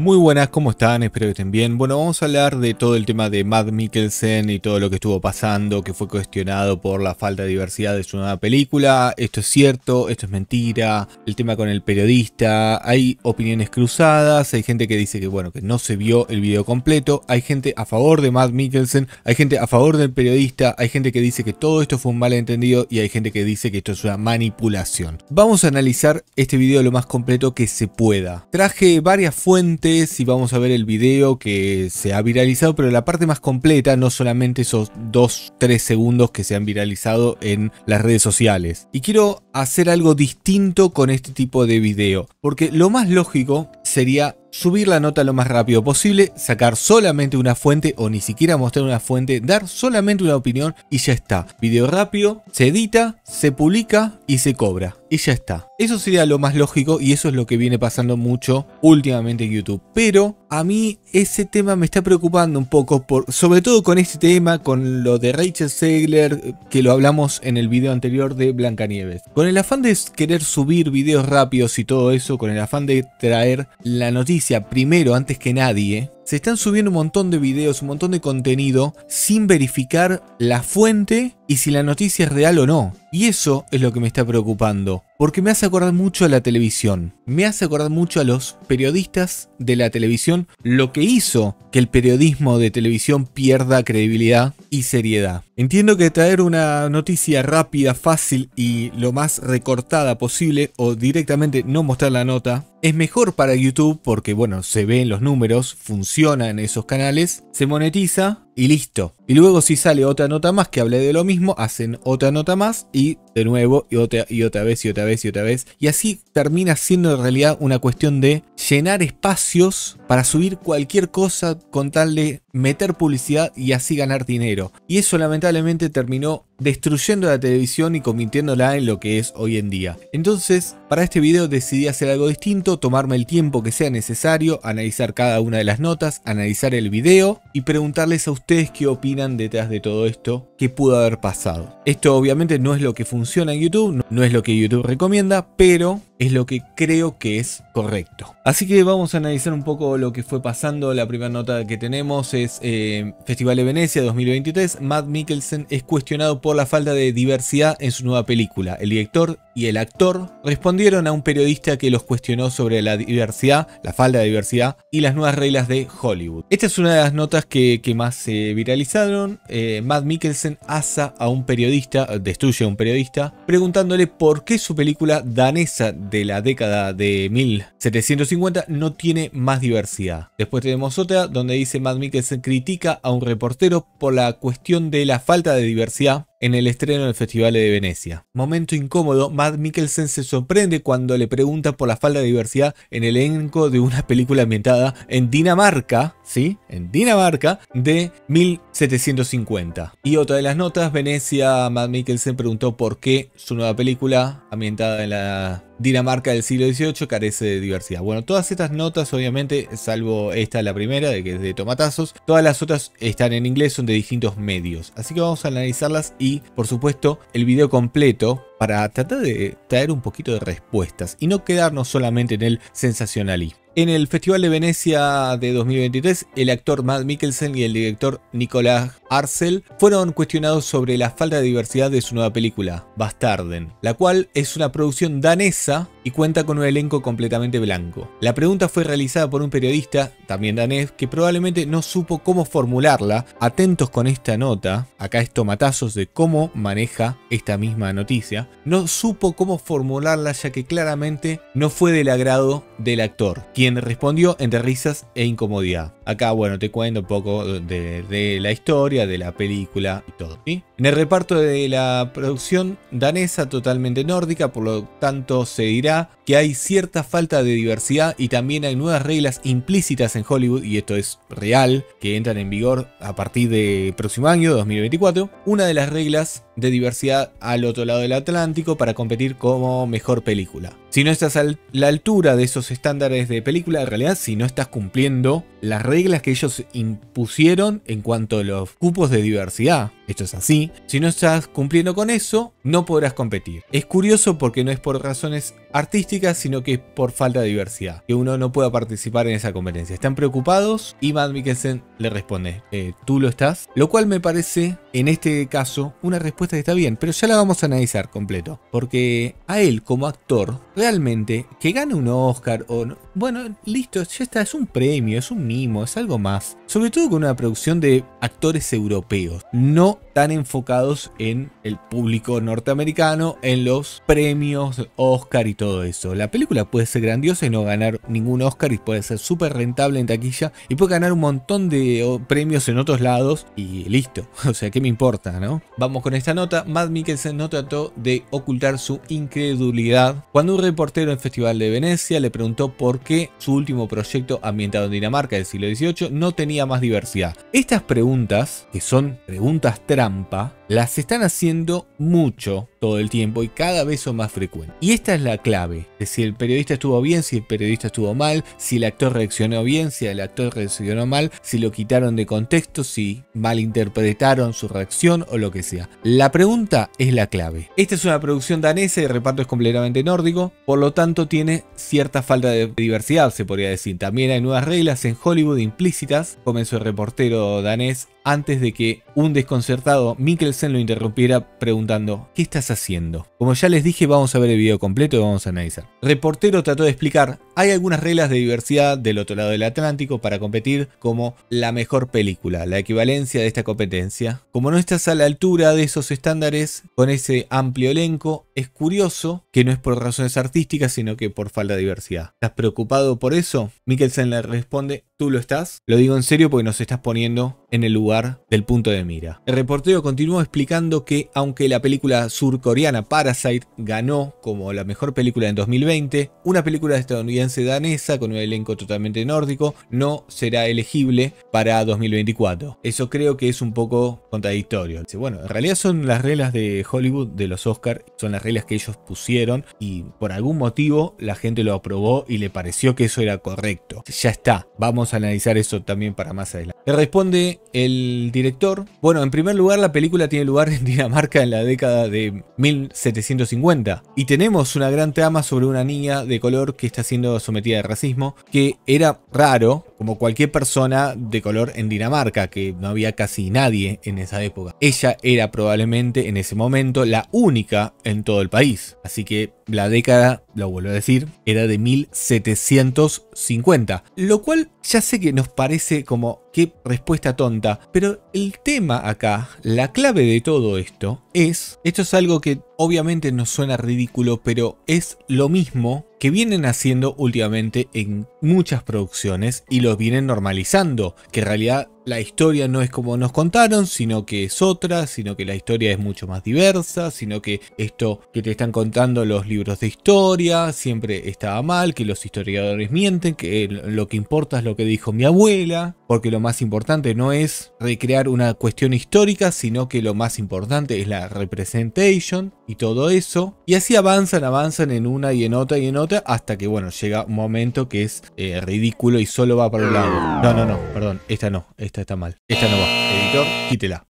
Muy buenas, ¿cómo están? Espero que estén bien. Bueno, vamos a hablar de todo el tema de Matt Mikkelsen y todo lo que estuvo pasando, que fue cuestionado por la falta de diversidad de su nueva película. Esto es cierto, esto es mentira. El tema con el periodista. Hay opiniones cruzadas, hay gente que dice que, bueno, que no se vio el video completo. Hay gente a favor de Matt Mikkelsen, hay gente a favor del periodista, hay gente que dice que todo esto fue un malentendido y hay gente que dice que esto es una manipulación. Vamos a analizar este video lo más completo que se pueda. Traje varias fuentes si vamos a ver el video que se ha viralizado, pero la parte más completa, no solamente esos 2-3 segundos que se han viralizado en las redes sociales. Y quiero hacer algo distinto con este tipo de video, porque lo más lógico sería subir la nota lo más rápido posible, sacar solamente una fuente o ni siquiera mostrar una fuente, dar solamente una opinión y ya está. Video rápido, se edita, se publica y se cobra. Y ya está. Eso sería lo más lógico y eso es lo que viene pasando mucho últimamente en YouTube. Pero a mí ese tema me está preocupando un poco, sobre todo con este tema, con lo de Rachel Segler, que lo hablamos en el video anterior de Blancanieves. Con el afán de querer subir videos rápidos y todo eso, con el afán de traer la noticia primero antes que nadie, se están subiendo un montón de videos, un montón de contenido sin verificar la fuente y si la noticia es real o no. Y eso es lo que me está preocupando, porque me hace acordar mucho a la televisión, me hace acordar mucho a los periodistas de la televisión, lo que hizo que el periodismo de televisión pierda credibilidad y seriedad. Entiendo que traer una noticia rápida, fácil y lo más recortada posible o directamente no mostrar la nota es mejor para YouTube porque bueno, se ven los números, funciona en esos canales, se monetiza y listo. Y luego si sale otra nota más que hable de lo mismo, hacen otra nota más y de nuevo y otra y otra vez y otra vez y otra vez. Y así termina siendo en realidad una cuestión de llenar espacios para subir cualquier cosa con tal de meter publicidad y así ganar dinero. Y eso lamentablemente terminó destruyendo la televisión y convirtiéndola en lo que es hoy en día. Entonces, para este video decidí hacer algo distinto, tomarme el tiempo que sea necesario, analizar cada una de las notas, analizar el video y preguntarles a ustedes ¿Ustedes qué opinan detrás de todo esto? ¿Qué pudo haber pasado? Esto obviamente no es lo que funciona en YouTube, no es lo que YouTube recomienda, pero es lo que creo que es correcto. Así que vamos a analizar un poco lo que fue pasando. La primera nota que tenemos es eh, Festival de Venecia 2023. Matt Mikkelsen es cuestionado por la falta de diversidad en su nueva película. El director y el actor respondieron a un periodista que los cuestionó sobre la diversidad, la falta de diversidad y las nuevas reglas de Hollywood. Esta es una de las notas que, más se viralizaron. Eh, Matt Mikkelsen asa a un periodista, destruye a un periodista, preguntándole por qué su película danesa de la década de 1750 no tiene más diversidad. Después tenemos otra donde dice Matt se critica a un reportero por la cuestión de la falta de diversidad en el estreno del Festival de Venecia. Momento incómodo, Matt Mikkelsen se sorprende cuando le pregunta por la falta de diversidad en el elenco de una película ambientada en Dinamarca, ¿sí? En Dinamarca, de 1750. Y otra de las notas, Venecia, Matt Mikkelsen preguntó por qué su nueva película, ambientada en la Dinamarca del siglo XVIII carece de diversidad. Bueno, todas estas notas, obviamente, salvo esta, la primera, de que es de tomatazos, todas las otras están en inglés, son de distintos medios. Así que vamos a analizarlas y y por supuesto el video completo para tratar de traer un poquito de respuestas y no quedarnos solamente en el sensacionalismo. En el Festival de Venecia de 2023, el actor Matt Mikkelsen y el director Nicolás. Arcel fueron cuestionados sobre la falta de diversidad de su nueva película, Bastarden, la cual es una producción danesa y cuenta con un elenco completamente blanco. La pregunta fue realizada por un periodista, también danés, que probablemente no supo cómo formularla. Atentos con esta nota, acá es tomatazos de cómo maneja esta misma noticia. No supo cómo formularla ya que claramente no fue del agrado del actor, quien respondió entre risas e incomodidad. Acá, bueno, te cuento un poco de, de la historia de la película y todo, ¿sí? En el reparto de la producción danesa totalmente nórdica, por lo tanto se dirá que hay cierta falta de diversidad y también hay nuevas reglas implícitas en Hollywood, y esto es real, que entran en vigor a partir del próximo año, 2024. Una de las reglas de diversidad al otro lado del Atlántico para competir como mejor película. Si no estás a la altura de esos estándares de película, en realidad si no estás cumpliendo las reglas que ellos impusieron en cuanto a los cupos de diversidad, esto es así, si no estás cumpliendo con eso, no podrás competir. Es curioso porque no es por razones artística, sino que por falta de diversidad, que uno no pueda participar en esa competencia. Están preocupados y Matt Mikkelsen le responde, eh, tú lo estás, lo cual me parece en este caso una respuesta que está bien, pero ya la vamos a analizar completo, porque a él como actor, realmente que gane un Oscar o bueno, listo, ya está, es un premio, es un mimo, es algo más, sobre todo con una producción de actores europeos, no tan enfocados en el público norteamericano, en los premios Oscar y todo eso. La película puede ser grandiosa y no ganar ningún Oscar y puede ser súper rentable en taquilla y puede ganar un montón de premios en otros lados y listo. O sea, ¿qué me importa, no? Vamos con esta nota. Matt Mikkelsen no trató de ocultar su incredulidad cuando un reportero en Festival de Venecia le preguntó por qué su último proyecto ambientado en Dinamarca del siglo XVIII no tenía más diversidad. Estas preguntas, que son preguntas trampa, las están haciendo mucho todo el tiempo y cada vez son más frecuentes. Y esta es la clave, de si el periodista estuvo bien, si el periodista estuvo mal, si el actor reaccionó bien, si el actor reaccionó mal, si lo quitaron de contexto, si malinterpretaron su reacción o lo que sea. La pregunta es la clave. Esta es una producción danesa y el reparto es completamente nórdico, por lo tanto tiene cierta falta de diversidad, se podría decir. También hay nuevas reglas en Hollywood implícitas, comenzó el reportero danés antes de que un desconcertado Mikkelsen lo interrumpiera preguntando, ¿qué estás haciendo? Como ya les dije, vamos a ver el video completo y vamos a analizar. Reportero trató de explicar hay algunas reglas de diversidad del otro lado del Atlántico para competir como la mejor película, la equivalencia de esta competencia. Como no estás a la altura de esos estándares con ese amplio elenco, es curioso que no es por razones artísticas, sino que por falta de diversidad. ¿Estás preocupado por eso? Mikkelsen le responde, ¿tú lo estás? Lo digo en serio porque nos estás poniendo en el lugar del punto de mira. El reportero continuó explicando que aunque la película surcoreana Parasite ganó como la mejor película en 2020, una película estadounidense danesa con un elenco totalmente nórdico no será elegible para 2024. Eso creo que es un poco contradictorio. Bueno, en realidad son las reglas de Hollywood, de los Oscars, son las reglas que ellos pusieron y por algún motivo la gente lo aprobó y le pareció que eso era correcto. Ya está, vamos a analizar eso también para más adelante. Le responde el director, bueno, en primer lugar la película tiene lugar en Dinamarca en la década de 1750 y tenemos una gran trama sobre una niña de color que está siendo sometida al racismo, que era raro como cualquier persona de color en Dinamarca, que no había casi nadie en esa época. Ella era probablemente en ese momento la única en todo el país. Así que la década, lo vuelvo a decir, era de 1750. Lo cual ya sé que nos parece como qué respuesta tonta, pero el tema acá, la clave de todo esto es, esto es algo que obviamente nos suena ridículo, pero es lo mismo que vienen haciendo últimamente en muchas producciones y lo los vienen normalizando, que en realidad la historia no es como nos contaron, sino que es otra, sino que la historia es mucho más diversa, sino que esto que te están contando los libros de historia siempre estaba mal, que los historiadores mienten, que lo que importa es lo que dijo mi abuela, porque lo más importante no es recrear una cuestión histórica, sino que lo más importante es la representation y todo eso. Y así avanzan, avanzan en una y en otra y en otra, hasta que bueno, llega un momento que es eh, ridículo y solo va para un lado. No, no, no, perdón, esta no, esta está mal. Esta no va. Editor, quítela.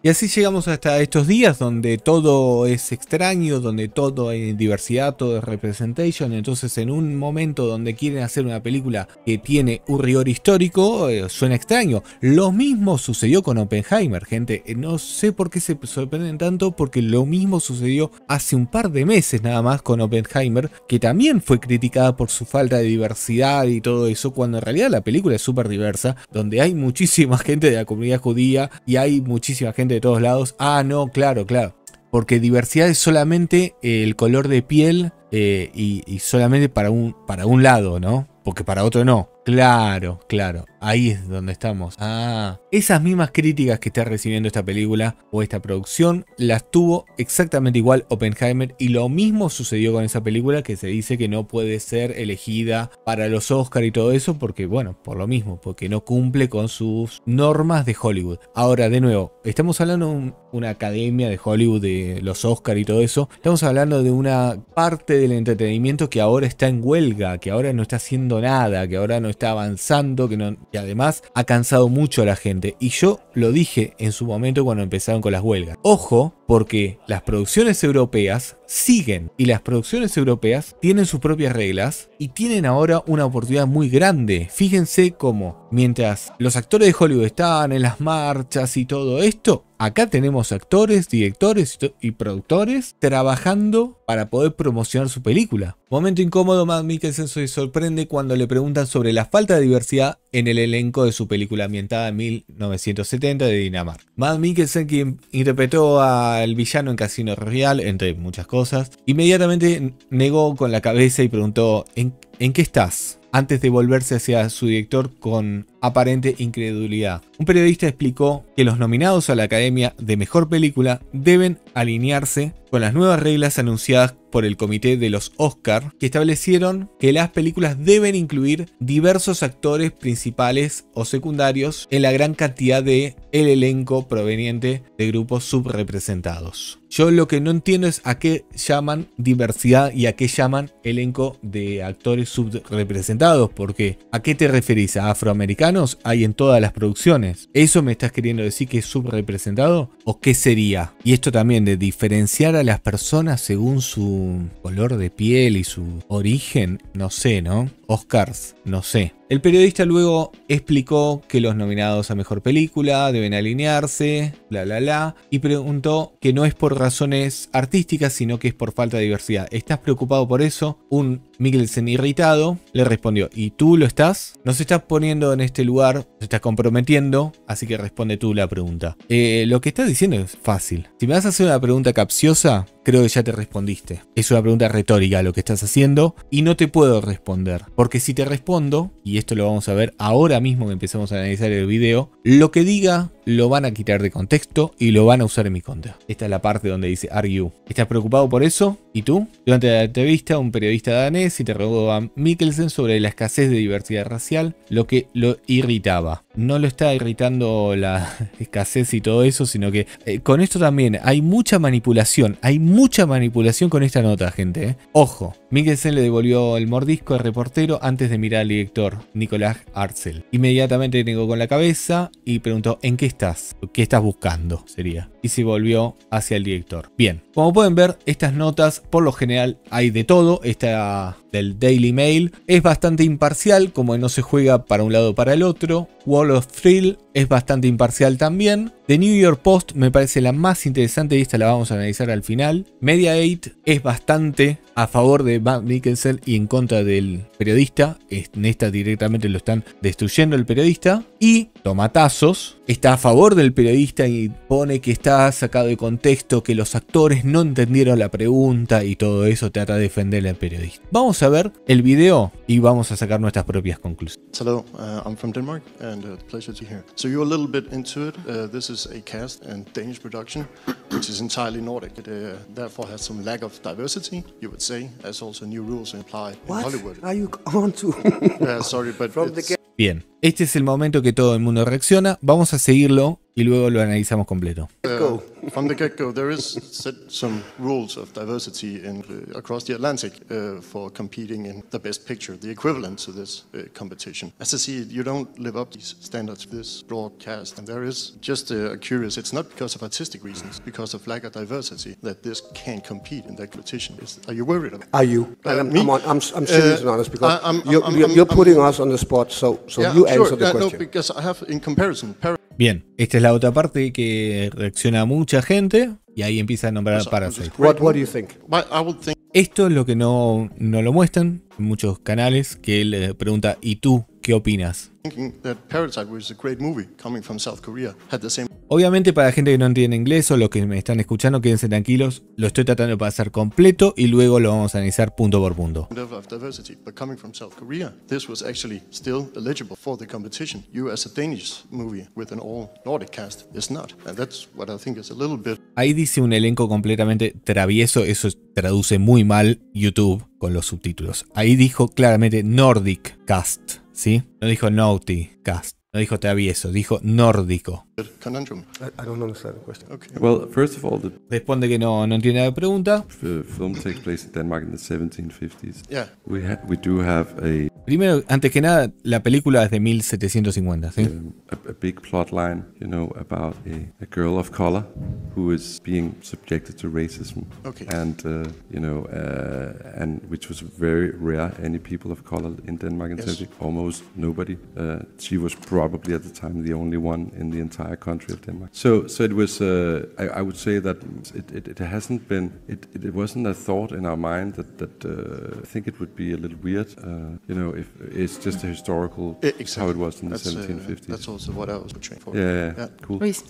Y así llegamos hasta estos días donde todo es extraño, donde todo hay diversidad, todo es representation. Entonces, en un momento donde quieren hacer una película que tiene un rigor histórico, eh, suena extraño. Lo mismo sucedió con Oppenheimer, gente. Eh, no sé por qué se sorprenden tanto, porque lo mismo sucedió hace un par de meses nada más con Oppenheimer, que también fue criticada por su falta de diversidad y todo eso, cuando en realidad la película es súper diversa, donde hay muchísima gente de la comunidad judía y hay muchísima gente gente de todos lados. Ah, no, claro, claro. Porque diversidad es solamente eh, el color de piel eh, y, y, solamente para un, para un lado, ¿no? Porque para otro no. Claro, claro. Ahí es donde estamos. Ah, esas mismas críticas que está recibiendo esta película o esta producción las tuvo exactamente igual Oppenheimer y lo mismo sucedió con esa película que se dice que no puede ser elegida para los Oscar y todo eso porque, bueno, por lo mismo, porque no cumple con sus normas de Hollywood. Ahora, de nuevo, estamos hablando de una academia de Hollywood, de los Oscar y todo eso. Estamos hablando de una parte del entretenimiento que ahora está en huelga, que ahora no está haciendo nada, que ahora no está está avanzando, que y además ha cansado mucho a la gente. Y yo lo dije en su momento cuando empezaron con las huelgas. Ojo, porque las producciones europeas siguen y las producciones europeas tienen sus propias reglas y tienen ahora una oportunidad muy grande. Fíjense cómo mientras los actores de Hollywood están en las marchas y todo esto, Acá tenemos actores, directores y productores trabajando para poder promocionar su película. Momento incómodo, Matt Mikkelsen se sorprende cuando le preguntan sobre la falta de diversidad en el elenco de su película ambientada en 1970 de Dinamarca. Matt Mikkelsen, quien interpretó al villano en Casino Royale, entre muchas cosas, inmediatamente negó con la cabeza y preguntó en qué estás? antes de volverse hacia su director con aparente incredulidad. Un periodista explicó que los nominados a la Academia de Mejor Película deben alinearse con las nuevas reglas anunciadas por el comité de los Oscar, que establecieron que las películas deben incluir diversos actores principales o secundarios en la gran cantidad del elenco proveniente de grupos subrepresentados. Yo lo que no entiendo es a qué llaman diversidad y a qué llaman elenco de actores subrepresentados, porque ¿a qué te referís? ¿A afroamericanos? Hay en todas las producciones. ¿Eso me estás queriendo decir que es subrepresentado? ¿O qué sería? Y esto también de diferenciar a las personas según su color de piel y su origen, no sé, ¿no? Oscars, no sé. El periodista luego explicó que los nominados a mejor película deben alinearse, bla bla la, y preguntó que no es por razones artísticas, sino que es por falta de diversidad. ¿Estás preocupado por eso? Un Mikkelsen irritado le respondió, ¿y tú lo estás? Nos estás poniendo en este lugar, nos estás comprometiendo, así que responde tú la pregunta. Eh, lo que estás diciendo es fácil. Si me vas a hacer una pregunta capciosa, creo que ya te respondiste. Es una pregunta retórica lo que estás haciendo y no te puedo responder, porque si te respondo, y esto lo vamos a ver ahora mismo que empezamos a analizar el video, lo que diga lo van a quitar de contexto y lo van a usar en mi contra. Esta es la parte donde dice Are you? ¿Estás preocupado por eso? ¿Y tú? Durante la entrevista, un periodista danés interrogó a Mikkelsen sobre la escasez de diversidad racial, lo que lo irritaba. No lo está irritando la escasez y todo eso, sino que eh, con esto también hay mucha manipulación, hay mucha manipulación con esta nota, gente. Eh. Ojo, Mikkelsen le devolvió el mordisco al reportero antes de mirar al director, Nicolás Arcel. Inmediatamente negó con la cabeza y preguntó en qué está ¿Qué estás buscando? Sería y se volvió hacia el director. Bien, como pueden ver, estas notas por lo general hay de todo. Esta del Daily Mail es bastante imparcial, como no se juega para un lado o para el otro. Wall of Thrill es bastante imparcial también. The New York Post me parece la más interesante y esta la vamos a analizar al final. Media8 es bastante a favor de Van Mikkelsen y en contra del periodista. En esta directamente lo están destruyendo el periodista. Y Tomatazos está a favor del periodista y pone que está está sacado de contexto, que los actores no entendieron la pregunta y todo eso trata de defender al periodista. Vamos a ver el video y vamos a sacar nuestras propias conclusiones. Hello, uh, I'm from Denmark and a uh, pleasure to hear. So you're a little bit into it. Uh, this is a cast and Danish production, which is entirely Nordic. It uh, therefore has some lack of diversity, you would say, as also new rules implied in What Hollywood. are you on to? Uh, sorry, but Bien, Este es el momento que todo el mundo reacciona. Vamos a seguirlo y luego lo analizamos completo. Uh, from the get-go, there is set some rules of diversity in, uh, across the Atlantic uh, for competing in the best picture, the equivalent to this uh, competition. As I see it, you don't live up to these standards for this broadcast, and there is just a curious. It's not because of artistic reasons, because of lack of diversity that this can't compete in that competition. It's, are you worried about? it? Are you? I'm, me? I'm, on, I'm, I'm serious and uh, honest because I, I'm, you're, I'm, you're, you're putting us on the spot. So, so yeah, you Bien, esta es la otra parte que reacciona a mucha gente y ahí empieza a nombrar so, Parasite. Esto es lo que no, no lo muestran en muchos canales, que él eh, pregunta, ¿y tú ¿Qué opinas? Obviamente para la gente que no entiende inglés o los que me están escuchando, quédense tranquilos, lo estoy tratando de pasar completo y luego lo vamos a analizar punto por punto. Ahí dice un elenco completamente travieso, eso traduce muy mal YouTube con los subtítulos. Ahí dijo claramente Nordic Cast. ¿sí? No dijo Naughty Cast, no dijo travieso, dijo nórdico. conundrum. I, I don't understand the question. Okay. Well, first of all, the Responde que oh, no, no entiende la pregunta. The film takes place in Denmark in the 1750s. Yeah. We ha we do have a Primero, antes que nada, la película es de 1750, ¿sí? Um, a, big plot line, you know, about a, girl of color who is being subjected to racism. Okay. And, uh, you know, uh, and which was very rare, any people of color in Denmark in yes. almost nobody. Uh, she was probably at the time the only one in the entire entire country of Denmark. So, so it was. Uh, I, I, would say that it, it, it hasn't been. It, it, it, wasn't a thought in our mind that that uh, I think it would be a little weird. Uh, you know, if it's just a historical e, how it was in the 1750s. Uh, that's also what I was for. Yeah, cool. Luis,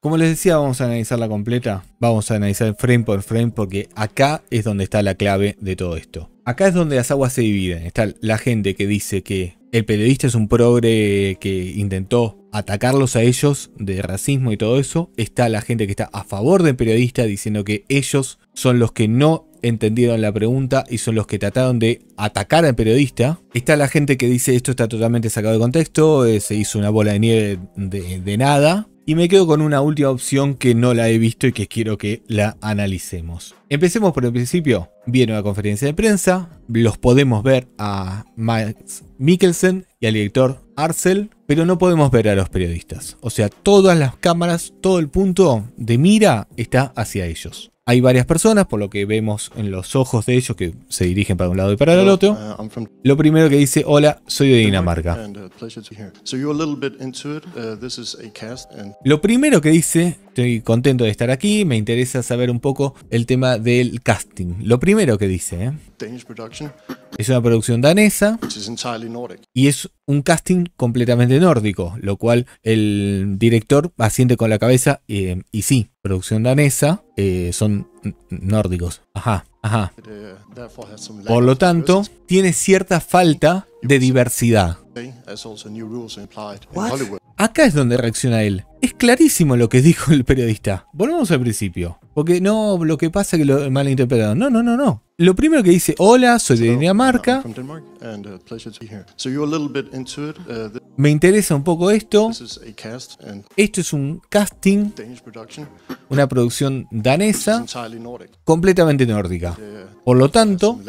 Como les decía, vamos a analizar la completa. Vamos a analizar frame por frame porque acá es donde está la clave de todo esto. Acá es donde las aguas se dividen. Está la gente que dice que el periodista es un progre que intentó atacarlos a ellos de racismo y todo eso. Está la gente que está a favor del periodista diciendo que ellos son los que no entendieron la pregunta y son los que trataron de atacar al periodista. Está la gente que dice esto está totalmente sacado de contexto, eh, se hizo una bola de nieve de, de nada. Y me quedo con una última opción que no la he visto y que quiero que la analicemos. Empecemos por el principio. Viene una conferencia de prensa, los podemos ver a Max Mikkelsen y al director Arcel pero no podemos ver a los periodistas. O sea, todas las cámaras, todo el punto de mira está hacia ellos. Hay varias personas, por lo que vemos en los ojos de ellos que se dirigen para un lado y para el otro. Uh, lo primero que dice, hola, soy de Dinamarca. Uh, uh, lo primero que dice estoy contento de estar aquí, me interesa saber un poco el tema del casting. Lo primero que dice, ¿eh? es una producción danesa y es un casting completamente nórdico, lo cual el director asiente con la cabeza eh, y sí, producción danesa, eh, son nórdicos. Ajá, ajá. Uh, Por lo tanto, tiene cierta falta de diversidad. Acá es donde reacciona él. Es clarísimo lo que dijo el periodista. Volvemos al principio. Porque no, lo que pasa es que lo malinterpretaron. No, no, no, no. Lo primero que dice, hola, soy de Dinamarca. Uh, uh, Me interesa un poco esto. Esto es un casting, una producción danesa, completamente nórdica. Por lo tanto,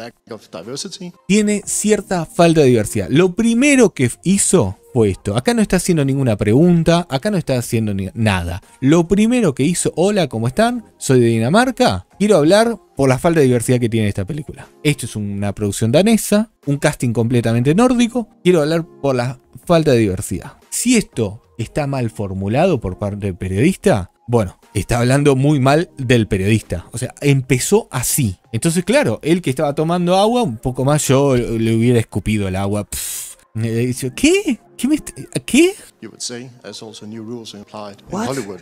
tiene cierta falta de diversidad. Lo primero que hizo fue esto. Acá no está haciendo ninguna pregunta, acá no está haciendo nada. Lo primero que hizo, hola, ¿cómo están? Soy de Dinamarca. Quiero hablar por la falta de diversidad que tiene esta película. Esto es una producción danesa, un casting completamente nórdico. Quiero hablar por la falta de diversidad. Si esto está mal formulado por parte del periodista, bueno, está hablando muy mal del periodista. O sea, empezó así. Entonces, claro, él que estaba tomando agua, un poco más yo le hubiera escupido el agua. ¿qué? ¿Qué?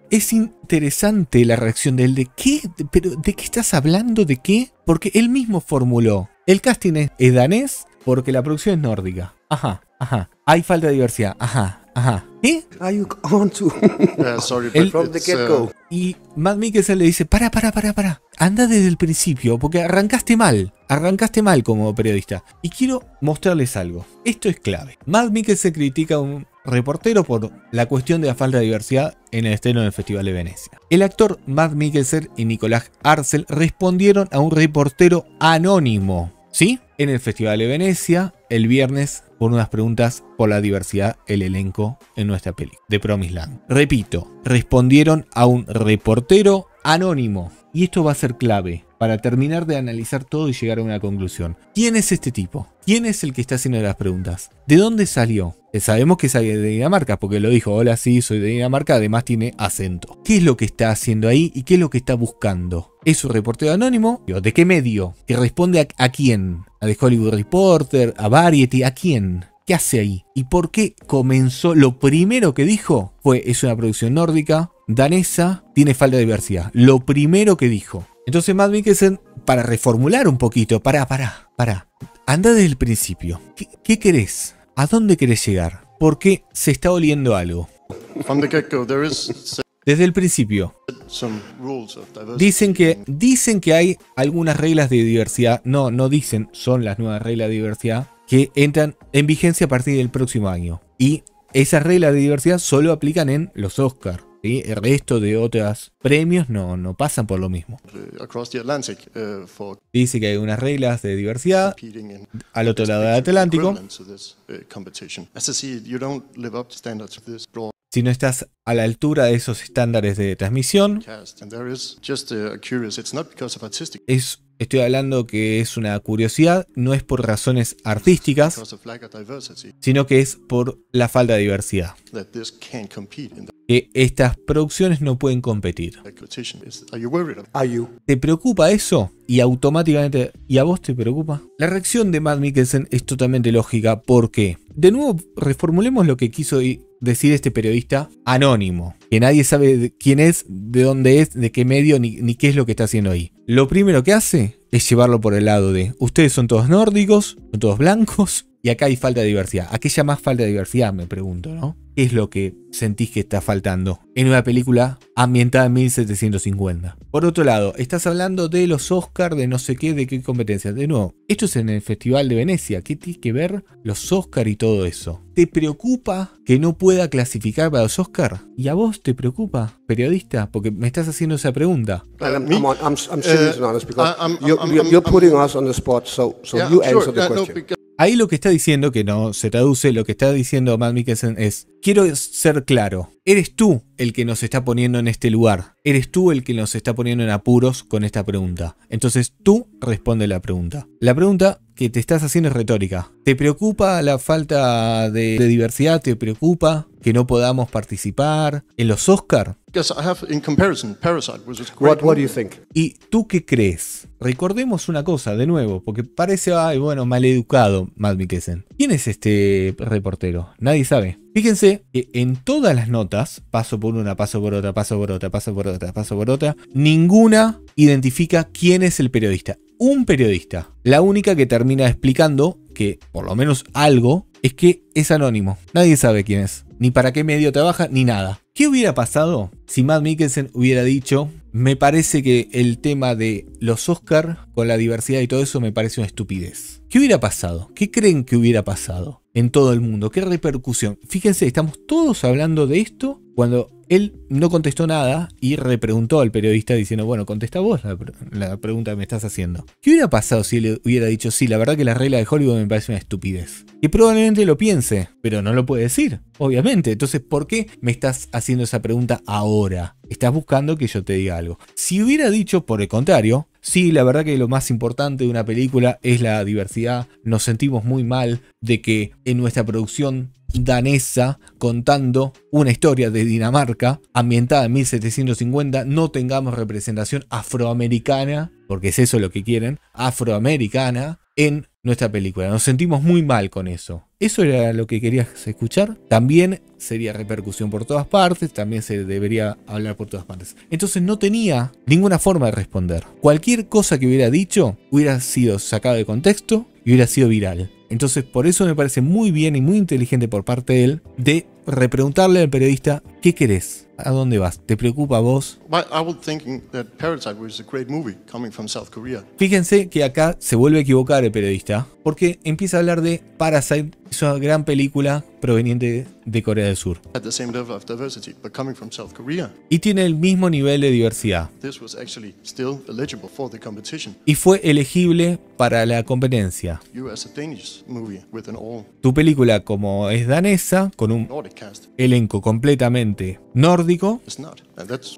Es interesante la reacción de él de qué, pero ¿de qué estás hablando? ¿De qué? Porque él mismo formuló. El casting es danés porque la producción es nórdica. Ajá, ajá. Hay falta de diversidad. Ajá. Ajá. ¿Qué? Are you sorry, from eh, Y Matt Mikkelsen le dice, para, para, para, para. Anda desde el principio, porque arrancaste mal. Arrancaste mal como periodista. Y quiero mostrarles algo. Esto es clave. Matt Mikkelsen critica a un reportero por la cuestión de la falta de diversidad en el estreno del Festival de Venecia. El actor Matt Mikkelsen y Nicolás Arcel respondieron a un reportero anónimo. ¿Sí? en el Festival de Venecia el viernes por unas preguntas por la diversidad el elenco en nuestra peli de Promis Land. Repito, respondieron a un reportero anónimo y esto va a ser clave para terminar de analizar todo y llegar a una conclusión. ¿Quién es este tipo? ¿Quién es el que está haciendo las preguntas? ¿De dónde salió? Eh, sabemos que salió de Dinamarca, porque lo dijo, hola, sí, soy de Dinamarca, además tiene acento. ¿Qué es lo que está haciendo ahí y qué es lo que está buscando? ¿Es un reportero anónimo? ¿De qué medio? ¿Que responde a, a quién? ¿A The Hollywood Reporter? ¿A Variety? ¿A quién? ¿Qué hace ahí? ¿Y por qué comenzó? Lo primero que dijo fue, es una producción nórdica, danesa, tiene falta de diversidad. Lo primero que dijo. Entonces que Mikkelsen, para reformular un poquito, para, para, para, anda desde el principio. ¿Qué, querés? ¿A dónde querés llegar? ¿Por qué se está oliendo algo. Desde el principio. Dicen que, dicen que hay algunas reglas de diversidad. No, no dicen, son las nuevas reglas de diversidad que entran en vigencia a partir del próximo año. Y esas reglas de diversidad solo aplican en los Oscars. El resto de otros premios no, no pasan por lo mismo. Eh, eh, Dice que hay unas reglas de diversidad al otro lado del Atlántico. Si no estás a la altura de esos estándares de transmisión, Estoy hablando que es una curiosidad, no es por razones artísticas, sino que es por la falta de diversidad que estas producciones no pueden competir. ¿Te preocupa eso? Y automáticamente, ¿y a vos te preocupa? La reacción de Matt Mikkelsen es totalmente lógica porque, de nuevo, reformulemos lo que quiso decir este periodista anónimo, que nadie sabe quién es, de dónde es, de qué medio, ni, ni qué es lo que está haciendo ahí. Lo primero que hace es llevarlo por el lado de, ustedes son todos nórdicos, son todos blancos, y acá hay falta de diversidad. ¿A qué llamas falta de diversidad? Me pregunto, ¿no? ¿Qué es lo que sentís que está faltando en una película ambientada en 1750? Por otro lado, estás hablando de los Oscars, de no sé qué, de qué competencia. De nuevo, esto es en el Festival de Venecia. ¿Qué tiene que ver los Oscars y todo eso? ¿Te preocupa que no pueda clasificar para los Oscars? ¿Y a vos te preocupa, periodista? Porque me estás haciendo esa pregunta. Eh, Ahí lo que está diciendo, que no se traduce, lo que está diciendo Matt Mikkelsen es, quiero ser claro, eres tú el que nos está poniendo en este lugar, eres tú el que nos está poniendo en apuros con esta pregunta. Entonces tú responde la pregunta. La pregunta que te estás haciendo es retórica. ¿Te preocupa la falta de, diversidad? ¿Te preocupa que no podamos participar en los Oscars? ¿Y tú qué crees? Recordemos una cosa de nuevo, porque parece, ay, bueno, maleducado Matt Mikkelsen. ¿Quién es este reportero? Nadie sabe. Fíjense que en todas las notas, paso por una, paso por otra, paso por otra, paso por otra, paso por otra, ninguna identifica quién es el periodista. Un periodista. La única que termina explicando que, por lo menos algo, es que es anónimo. Nadie sabe quién es ni para qué medio trabaja, ni nada. ¿Qué hubiera pasado si Matt Mikkelsen hubiera dicho, me parece que el tema de los Oscar con la diversidad y todo eso me parece una estupidez? ¿Qué hubiera pasado? ¿Qué creen que hubiera pasado en todo el mundo? ¿Qué repercusión? Fíjense, estamos todos hablando de esto cuando él no contestó nada y repreguntó al periodista diciendo, bueno, contesta vos la, pregunta que me estás haciendo. ¿Qué hubiera pasado si él hubiera dicho, sí, la verdad que la regla de Hollywood me parece una estupidez? Que probablemente lo piense, pero no lo puede decir, obviamente. Entonces, ¿por qué me estás haciendo esa pregunta ahora? Estás buscando que yo te diga algo. Si hubiera dicho, por el contrario, Sí, la verdad que lo más importante de una película es la diversidad. Nos sentimos muy mal de que en nuestra producción danesa contando una historia de Dinamarca ambientada en 1750 no tengamos representación afroamericana, porque es eso lo que quieren, afroamericana en nuestra película. Nos sentimos muy mal con eso. ¿Eso era lo que querías escuchar? También sería repercusión por todas partes, también se debería hablar por todas partes. Entonces no tenía ninguna forma de responder. Cualquier cosa que hubiera dicho hubiera sido sacada de contexto y hubiera sido viral. Entonces por eso me parece muy bien y muy inteligente por parte de él de repreguntarle al periodista, ¿qué querés? ¿A dónde vas? ¿Te preocupa a vos? Fíjense que acá se vuelve a equivocar el periodista, porque empieza a hablar de Parasite, una gran película proveniente de Corea del Sur. Y tiene el mismo nivel de diversidad. Y fue elegible para la competencia. Tu película, como es danesa, con un elenco completamente nórdico,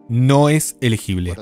no es elegible.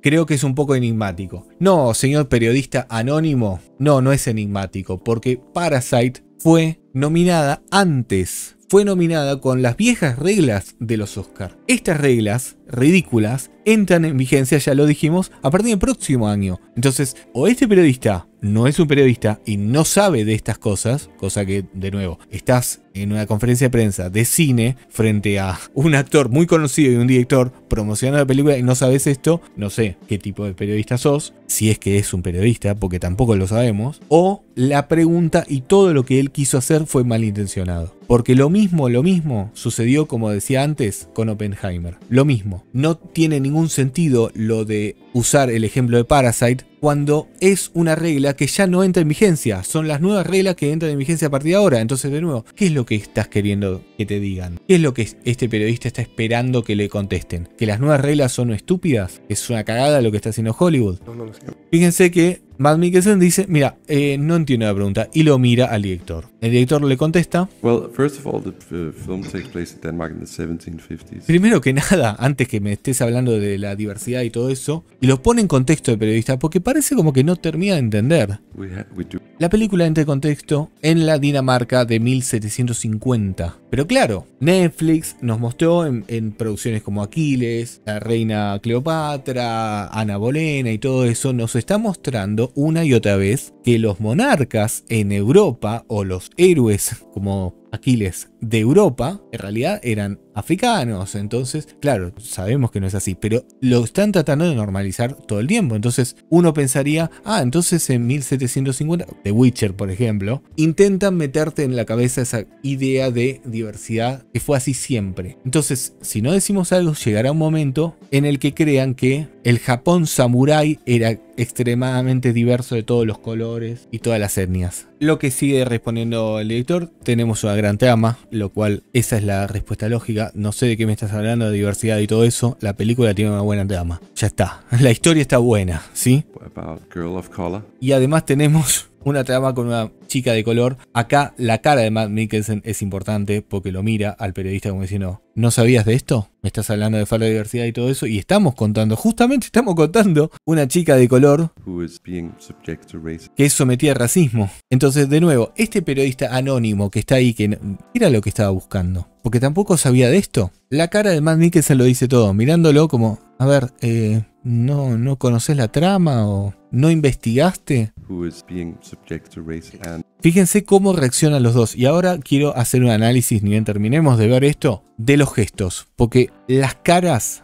Creo que es un poco enigmático. No, señor periodista anónimo, no, no es enigmático, porque Parasite fue nominada antes, fue nominada con las viejas reglas de los Oscar. Estas reglas ridículas entran en vigencia, ya lo dijimos, a partir del próximo año. Entonces, o este periodista no es un periodista y no sabe de estas cosas, cosa que, de nuevo, estás en una conferencia de prensa de cine frente a un actor muy conocido y un director promocionando la película y no sabes esto, no sé qué tipo de periodista sos, si es que es un periodista, porque tampoco lo sabemos, o la pregunta y todo lo que él quiso hacer fue malintencionado. Porque lo mismo, lo mismo sucedió, como decía antes, con Oppenheimer. Lo mismo. No tiene ningún sentido lo de usar el ejemplo de Parasite cuando es una regla que ya no entra en vigencia. Son las nuevas reglas que entran en vigencia a partir de ahora. Entonces, de nuevo, ¿qué es lo que estás queriendo que te digan? ¿Qué es lo que este periodista está esperando que le contesten? ¿Que las nuevas reglas son estúpidas? ¿Es una cagada lo que está haciendo Hollywood? Fíjense que Matt Mikkelsen dice, mira, eh, no entiendo la pregunta, y lo mira al director. El director le contesta. Primero que nada, antes que me estés hablando de la diversidad y todo eso, y lo pone en contexto de periodista, porque parece como que no termina de entender. la película entra en contexto en la Dinamarca de 1750. Pero claro, Netflix nos mostró en, producciones como Aquiles, La Reina Cleopatra, Ana Bolena y todo eso, nos está mostrando una y otra vez que los monarcas en Europa o los héroes, como Aquiles de Europa, en realidad eran africanos. Entonces, claro, sabemos que no es así, pero lo están tratando de normalizar todo el tiempo. Entonces, uno pensaría, ah, entonces en 1750, The Witcher, por ejemplo, intentan meterte en la cabeza esa idea de diversidad que fue así siempre. Entonces, si no decimos algo, llegará un momento en el que crean que el Japón samurái era extremadamente diverso de todos los colores y todas las etnias. Lo que sigue respondiendo el lector tenemos su gran lo cual esa es la respuesta lógica. No sé de qué me estás hablando, de diversidad y todo eso. La película tiene una buena trama. Ya está. La historia está buena, ¿sí? Y además tenemos una trama con una chica de color. Acá la cara de Matt Mikkelsen es importante porque lo mira al periodista como diciendo, ¿no sabías de esto? Me estás hablando de falta de diversidad y todo eso. Y estamos contando, justamente estamos contando una chica de color que es sometida a racismo. Entonces, de nuevo, este periodista anónimo que está ahí, que era lo que estaba buscando porque tampoco sabía de esto. La cara de Matt se lo dice todo, mirándolo como, a ver, eh, no, no conoces la trama o no investigaste. Fíjense cómo reaccionan los dos. Y ahora quiero hacer un análisis, ni bien terminemos de ver esto, de los gestos. Porque las caras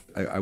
I,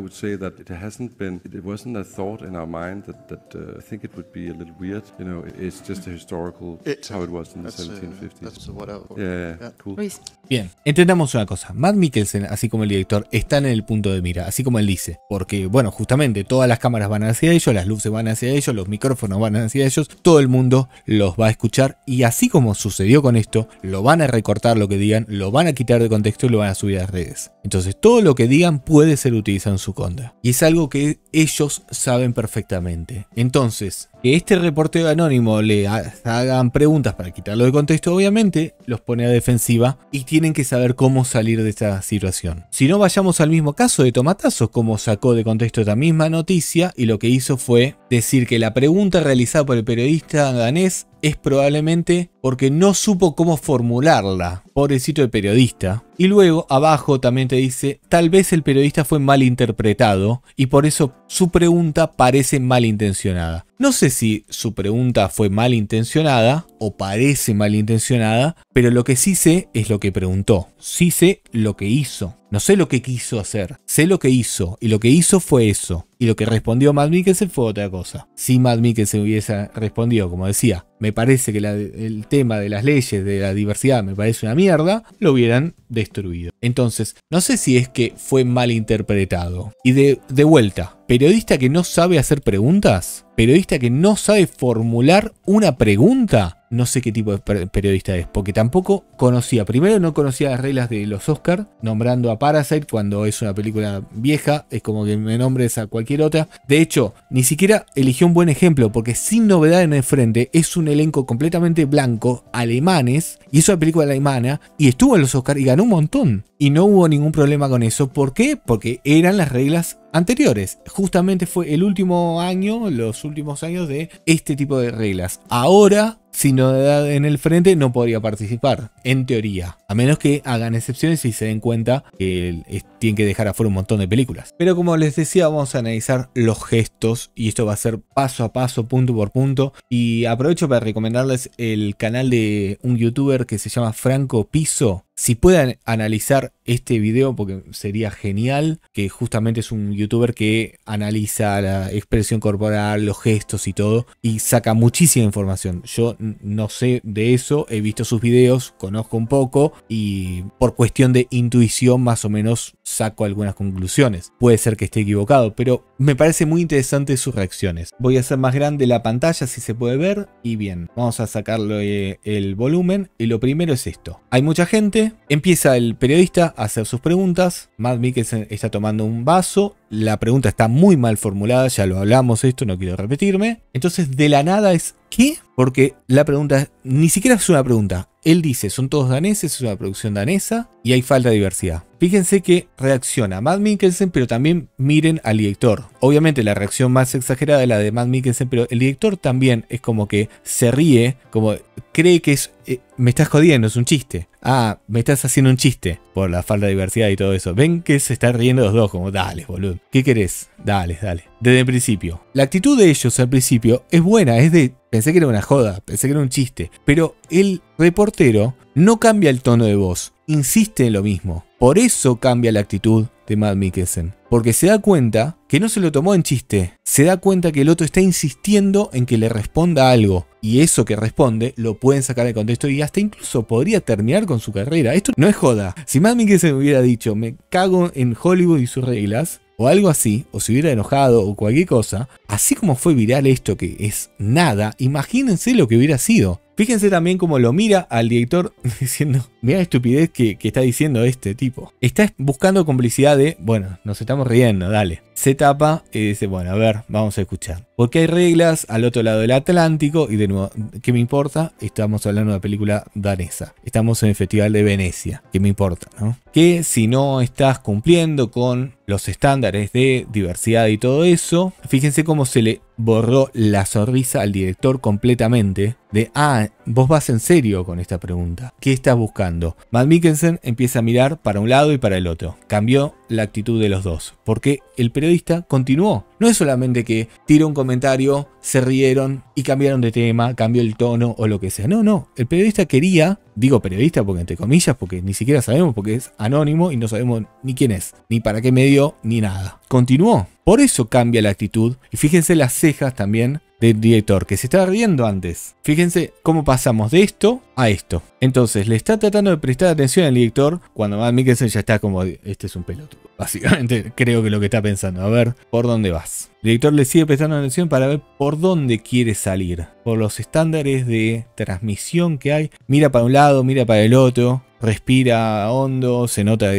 Bien, entendamos una cosa. Matt Mikkelsen, así como el director, están en el punto de mira, así como él dice. Porque, bueno, justamente todas las cámaras van hacia ellos, las luces van hacia ellos, los micrófonos van hacia ellos, todo el mundo los va a escuchar. Y así como sucedió con esto, lo van a recortar lo que digan, lo van a quitar de contexto y lo van a subir a las redes. Entonces, todo lo que digan puede ser utilizado en su conda. Y es algo que ellos saben perfectamente. Entonces, que este reportero anónimo le hagan preguntas para quitarlo de contexto, obviamente los pone a defensiva y tienen que saber cómo salir de esta situación. Si no, vayamos al mismo caso de Tomatazos, como sacó de contexto esta misma noticia y lo que hizo fue decir que la pregunta realizada por el periodista danés es probablemente porque no supo cómo formularla, pobrecito el periodista. Y luego abajo también te dice, tal vez el periodista fue mal interpretado y por eso su pregunta parece malintencionada. No sé si su pregunta fue malintencionada o parece malintencionada, pero lo que sí sé es lo que preguntó, sí sé lo que hizo. No sé lo que quiso hacer, sé lo que hizo, y lo que hizo fue eso. Y lo que respondió Matt Mikkelsen fue otra cosa. Si Matt Mikkelsen hubiese respondido, como decía, me parece que el tema de las leyes de la diversidad me parece una mierda, lo hubieran destruido. Entonces, no sé si es que fue malinterpretado. Y de vuelta, periodista que no sabe hacer preguntas, periodista que no sabe formular una pregunta, no sé qué tipo de periodista es, porque tampoco conocía, primero no conocía las reglas de los Oscars, nombrando a Parasite cuando es una película vieja, es como que me nombres a cualquier otra. De hecho, ni siquiera eligió un buen ejemplo, porque sin novedad en el frente es un elenco completamente blanco, alemanes, y es una película alemana, y estuvo en los Oscars y ganó un montón. Y no hubo ningún problema con eso, ¿por qué? Porque eran las reglas anteriores. Justamente fue el último año, los últimos años de este tipo de reglas. Ahora, si sin novedad en el frente, no podría participar, en teoría. A menos que hagan excepciones y se den cuenta que tienen que dejar afuera un montón de películas. Pero como les decía, vamos a analizar los gestos y esto va a ser paso a paso, punto por punto. Y aprovecho para recomendarles el canal de un youtuber que se llama Franco Piso si pueden analizar este video, porque sería genial, que justamente es un youtuber que analiza la expresión corporal, los gestos y todo, y saca muchísima información. Yo no sé de eso, he visto sus videos, conozco un poco, y por cuestión de intuición más o menos saco algunas conclusiones. Puede ser que esté equivocado, pero me parece muy interesante sus reacciones. Voy a hacer más grande la pantalla si se puede ver. Y bien, vamos a sacarle eh, el volumen. Y lo primero es esto. Hay mucha gente. Empieza el periodista a hacer sus preguntas. Matt Mikkelsen está tomando un vaso. La pregunta está muy mal formulada. Ya lo hablamos esto, no quiero repetirme. Entonces de la nada es ¿qué? Porque la pregunta ni siquiera es una pregunta. Él dice, son todos daneses, es una producción danesa y hay falta de diversidad. Fíjense que reacciona Matt Mikkelsen, pero también miren al director. Obviamente la reacción más exagerada es la de Matt Mikkelsen, pero el director también es como que se ríe, como cree que es, eh, me estás jodiendo, es un chiste. Ah, me estás haciendo un chiste por la falta de diversidad y todo eso. Ven que se están riendo los dos, como dale, boludo. ¿Qué querés? Dale, dale. Desde el principio. La actitud de ellos al principio es buena, es de Pensé que era una joda, pensé que era un chiste. Pero el reportero no cambia el tono de voz, insiste en lo mismo. Por eso cambia la actitud de Matt Mikkelsen. Porque se da cuenta que no se lo tomó en chiste. Se da cuenta que el otro está insistiendo en que le responda algo. Y eso que responde lo pueden sacar de contexto y hasta incluso podría terminar con su carrera. Esto no es joda. Si Matt Mikkelsen hubiera dicho, me cago en Hollywood y sus reglas, o algo así, o se hubiera enojado o cualquier cosa, así como fue viral esto que es nada, imagínense lo que hubiera sido. Fíjense también cómo lo mira al director diciendo, mira la estupidez que, que está diciendo este tipo. Está buscando complicidad de, bueno, nos estamos riendo, dale se tapa y dice, bueno, a ver, vamos a escuchar. Porque hay reglas al otro lado del Atlántico y de nuevo, ¿qué me importa? Estamos hablando de una película danesa. Estamos en el Festival de Venecia, ¿qué me importa? No? Que si no estás cumpliendo con los estándares de diversidad y todo eso, fíjense cómo se le borró la sonrisa al director completamente de, ah, vos vas en serio con esta pregunta. ¿Qué estás buscando? Matt Mikkelsen empieza a mirar para un lado y para el otro. Cambió la actitud de los dos, porque el periodista periodista continuó. No es solamente que tiró un comentario, se rieron y cambiaron de tema, cambió el tono o lo que sea. No, no. El periodista quería, digo periodista porque entre comillas, porque ni siquiera sabemos porque es anónimo y no sabemos ni quién es, ni para qué medio, ni nada. Continuó. Por eso cambia la actitud. Y fíjense las cejas también del director, que se estaba riendo antes. Fíjense cómo pasamos de esto a esto. Entonces, le está tratando de prestar atención al director cuando Matt Mikkelsen ya está como, este es un pelotudo. Básicamente, creo que lo que está pensando, a ver, ¿por dónde vas? El director le sigue prestando atención para ver por dónde quiere salir. Por los estándares de transmisión que hay. Mira para un lado, mira para el otro respira hondo, se nota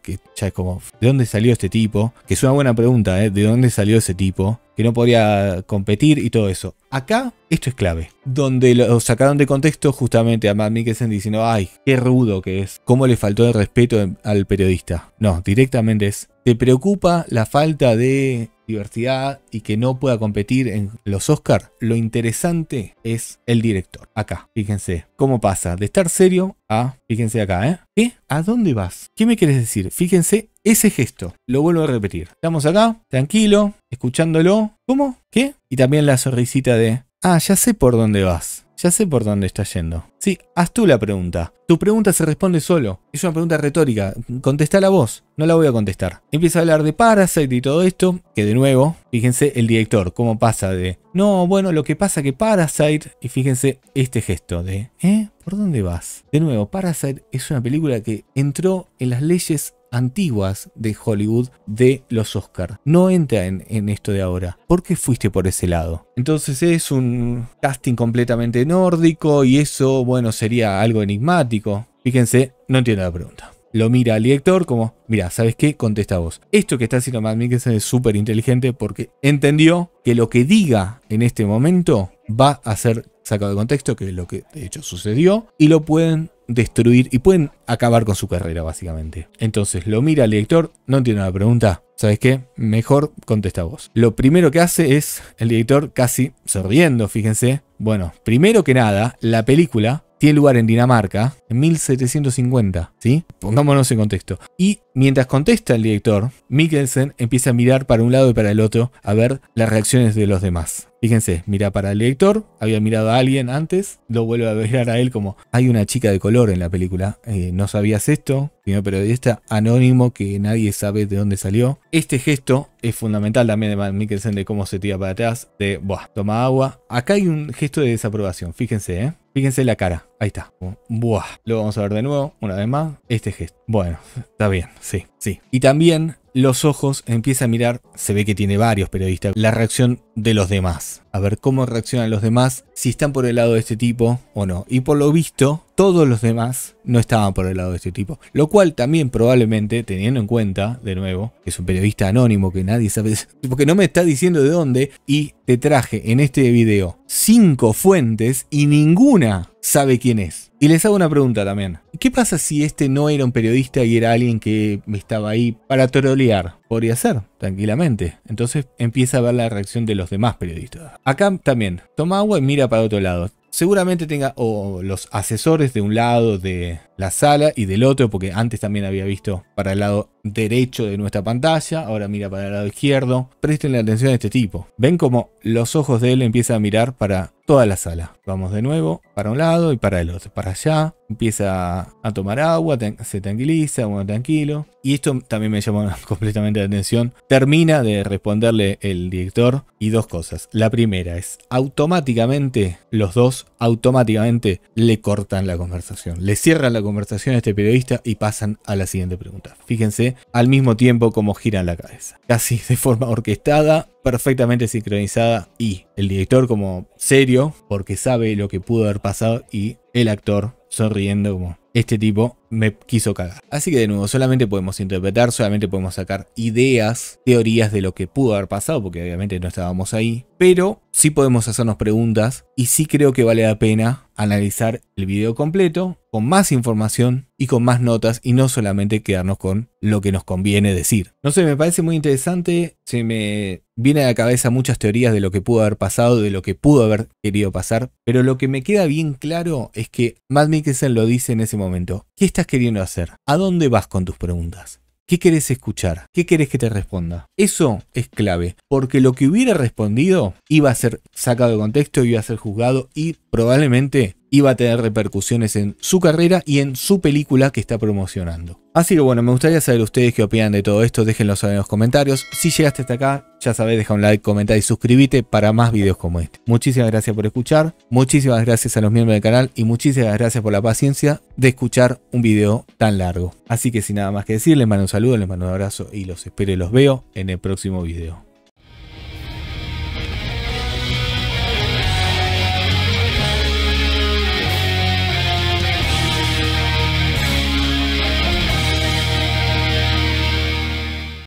que ya es como, ¿de dónde salió este tipo? Que es una buena pregunta, ¿eh? ¿De dónde salió ese tipo? no podía competir y todo eso. Acá esto es clave, donde lo sacaron de contexto justamente a Matt Mikkelsen diciendo, ay, qué rudo que es, cómo le faltó el respeto al periodista. No, directamente es, ¿te preocupa la falta de diversidad y que no pueda competir en los Oscars, lo interesante es el director. Acá, fíjense cómo pasa de estar serio a, ah, fíjense acá, ¿eh? ¿Qué? ¿A dónde vas? ¿Qué me quieres decir? Fíjense ese gesto. Lo vuelvo a repetir. Estamos acá, tranquilo, escuchándolo. ¿Cómo? ¿Qué? Y también la sonrisita de Ah, ya sé por dónde vas. Ya sé por dónde estás yendo. Sí, haz tú la pregunta. Tu pregunta se responde solo. Es una pregunta retórica. Contesta la voz. No la voy a contestar. Empieza a hablar de Parasite y todo esto. Que de nuevo, fíjense el director, cómo pasa de. No, bueno, lo que pasa que Parasite. Y fíjense este gesto de. ¿Eh? ¿Por dónde vas? De nuevo, Parasite es una película que entró en las leyes antiguas de Hollywood de los Oscars. No entra en, esto de ahora. ¿Por qué fuiste por ese lado? Entonces es un casting completamente nórdico y eso, bueno, sería algo enigmático. Fíjense, no entiendo la pregunta. Lo mira al director como, mira, ¿sabes qué? Contesta vos. Esto que está haciendo Matt Mikkelsen es súper inteligente porque entendió que lo que diga en este momento va a ser sacado de contexto, que es lo que de hecho sucedió, y lo pueden destruir y pueden acabar con su carrera, básicamente. Entonces lo mira el director, no entiende la pregunta. ¿Sabes qué? Mejor contesta vos. Lo primero que hace es el director casi sonriendo, fíjense. Bueno, primero que nada, la película tiene lugar en Dinamarca en 1750, ¿sí? Pongámonos en contexto. Y mientras contesta el director, Mikkelsen empieza a mirar para un lado y para el otro a ver las reacciones de los demás. Fíjense, mira para el lector había mirado a alguien antes, lo vuelve a ver a él como hay una chica de color en la película, eh, no sabías esto, sino periodista anónimo que nadie sabe de dónde salió. Este gesto es fundamental también de Mikkelsen de cómo se tira para atrás, de, buah, toma agua. Acá hay un gesto de desaprobación, fíjense, ¿eh? Fíjense la cara, ahí está. Buah, lo vamos a ver de nuevo, una vez más, este gesto. Bueno, está bien, sí, sí. Y también los ojos, empieza a mirar, se ve que tiene varios periodistas, la reacción de los demás. A ver cómo reaccionan los demás, si están por el lado de este tipo o no. Y por lo visto, todos los demás no estaban por el lado de este tipo. Lo cual también probablemente, teniendo en cuenta, de nuevo, que es un periodista anónimo que nadie sabe, porque no me está diciendo de dónde, y te traje en este video cinco fuentes y ninguna sabe quién es. Y les hago una pregunta también. ¿Qué pasa si este no era un periodista y era alguien que estaba ahí para trolear? Podría ser, tranquilamente. Entonces empieza a ver la reacción de los demás periodistas. Acá también, toma agua y mira para otro lado. Seguramente tenga los asesores de un lado de la sala y del otro, porque antes también había visto para el lado derecho de nuestra pantalla, ahora mira para el lado izquierdo. la atención a este tipo. Ven como los ojos de él empiezan a mirar para toda la sala. Vamos de nuevo para un lado y para el otro, para allá. Empieza a tomar agua, se tranquiliza, bueno, tranquilo. Y esto también me llamó completamente la atención. Termina de responderle el director y dos cosas. La primera es, automáticamente, los dos automáticamente le cortan la conversación. Le cierran la conversación a este periodista y pasan a la siguiente pregunta. Fíjense al mismo tiempo como giran la cabeza. Casi de forma orquestada, perfectamente sincronizada y el director como serio porque sabe lo que pudo haber pasado y el actor sonriendo como este tipo me quiso cagar. Así que de nuevo, solamente podemos interpretar, solamente podemos sacar ideas, teorías de lo que pudo haber pasado, porque obviamente no estábamos ahí, pero sí podemos hacernos preguntas y sí creo que vale la pena analizar el video completo con más información y con más notas y no solamente quedarnos con lo que nos conviene decir. No sé, me parece muy interesante, se me viene a la cabeza muchas teorías de lo que pudo haber pasado, de lo que pudo haber querido pasar, pero lo que me queda bien claro es que Matt Mikkelsen lo dice en ese momento queriendo hacer? ¿A dónde vas con tus preguntas? ¿Qué querés escuchar? ¿Qué querés que te responda? Eso es clave, porque lo que hubiera respondido iba a ser sacado de contexto, iba a ser juzgado y probablemente iba a tener repercusiones en su carrera y en su película que está promocionando. Así que bueno, me gustaría saber ustedes qué opinan de todo esto, déjenlo saber en los comentarios. Si llegaste hasta acá, ya sabés, deja un like, comenta y suscríbete para más videos como este. Muchísimas gracias por escuchar, muchísimas gracias a los miembros del canal y muchísimas gracias por la paciencia de escuchar un video tan largo. Así que sin nada más que decir, les mando un saludo, les mando un abrazo y los espero y los veo en el próximo video.